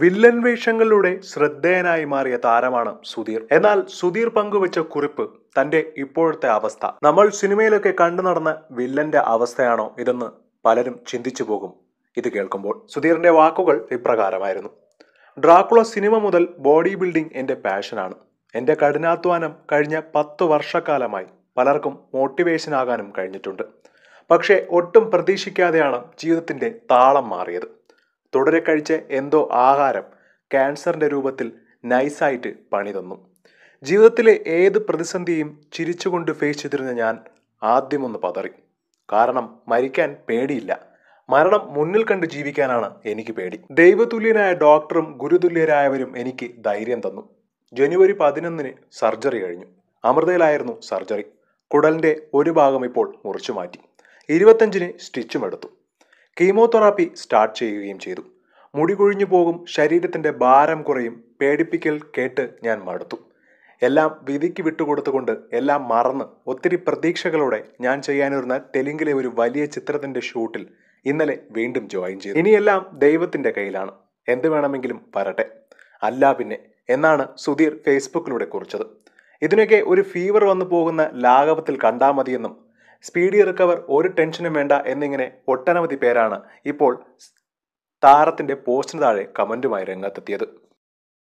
villain വേഷങ്ങളിലൂടെ ശ്രദ്ധേയനായി മാറിയ താരമാണ് സുധീർ എന്നാൽ സുധീർ പങ്കുവെച്ച കുറിപ്പ് തന്റെ ഇപ്പോഴത്തെ അവസ്ഥ നമ്മൾ സിനിമയിലൊക്കെ കണ്ടു നടന്ന വില്ലന്റെ അവസ്ഥയാണോ ഇതെന്ന് പലരും ചിന്തിച്ചു പോകും ഇത് കേൾക്കുമ്പോൾ സുധീറിന്റെ വാക്കുകൾ ഇപ്രകാരമായിരുന്നു ഡ്രാക്കുള സിനിമ മുതൽ ബോഡി ബിൽഡിംഗ് എന്റെ പാഷനാണ് എൻ്റെ കഠിനാധ്വാനം കഴിഞ്ഞ പത്തു വർഷക്കാലമായി പലർക്കും മോട്ടിവേഷൻ ആകാനും കഴിഞ്ഞിട്ടുണ്ട് പക്ഷേ ഒട്ടും പ്രതീക്ഷിക്കാതെയാണ് ജീവിതത്തിന്റെ താളം മാറിയത് തുടരെ കഴിച്ച എന്തോ ആഹാരം ക്യാൻസറിൻ്റെ രൂപത്തിൽ നൈസായിട്ട് പണി തന്നു ജീവിതത്തിലെ ഏത് പ്രതിസന്ധിയും ചിരിച്ചുകൊണ്ട് ഫേസ് ചെയ്തിരുന്ന ഞാൻ ആദ്യമൊന്ന് പതറി കാരണം മരിക്കാൻ പേടിയില്ല മരണം മുന്നിൽ കണ്ട് ജീവിക്കാനാണ് എനിക്ക് പേടി ദൈവതുല്യനായ ഡോക്ടറും ഗുരുതുല്യരായവരും എനിക്ക് ധൈര്യം തന്നു ജനുവരി പതിനൊന്നിന് സർജറി കഴിഞ്ഞു അമൃതയിലായിരുന്നു സർജറി കുടലിൻ്റെ ഒരു ഭാഗം ഇപ്പോൾ മുറിച്ചു മാറ്റി ഇരുപത്തഞ്ചിന് സ്റ്റിച്ചും എടുത്തു കീമോതെറാപ്പി സ്റ്റാർട്ട് ചെയ്യുകയും ചെയ്തു മുടി കൊഴിഞ്ഞു പോകും ശരീരത്തിൻ്റെ ഭാരം കുറയും പേടിപ്പിക്കൽ കേട്ട് ഞാൻ മടുത്തു എല്ലാം വിധിക്ക് വിട്ടുകൊടുത്തുകൊണ്ട് എല്ലാം മറന്ന് ഒത്തിരി പ്രതീക്ഷകളോടെ ഞാൻ ചെയ്യാനിരുന്ന തെലുങ്കിലെ ഒരു വലിയ ചിത്രത്തിൻ്റെ ഷൂട്ടിൽ ഇന്നലെ വീണ്ടും ജോയിൻ ചെയ്തു ഇനിയെല്ലാം ദൈവത്തിൻ്റെ കയ്യിലാണ് എന്ത് വേണമെങ്കിലും വരട്ടെ അല്ല പിന്നെ എന്നാണ് സുധീർ ഫേസ്ബുക്കിലൂടെ കുറിച്ചത് ഇതിനൊക്കെ ഒരു ഫീവർ വന്നു പോകുന്ന ലാഘവത്തിൽ കണ്ടാൽ മതിയെന്നും സ്പീഡി റിക്കവർ ഒരു ടെൻഷനും വേണ്ട എന്നിങ്ങനെ ഒട്ടനവധി പേരാണ് ഇപ്പോൾ താരത്തിൻ്റെ പോസ്റ്റിന് താഴെ കമൻറ്റുമായി രംഗത്തെത്തിയത്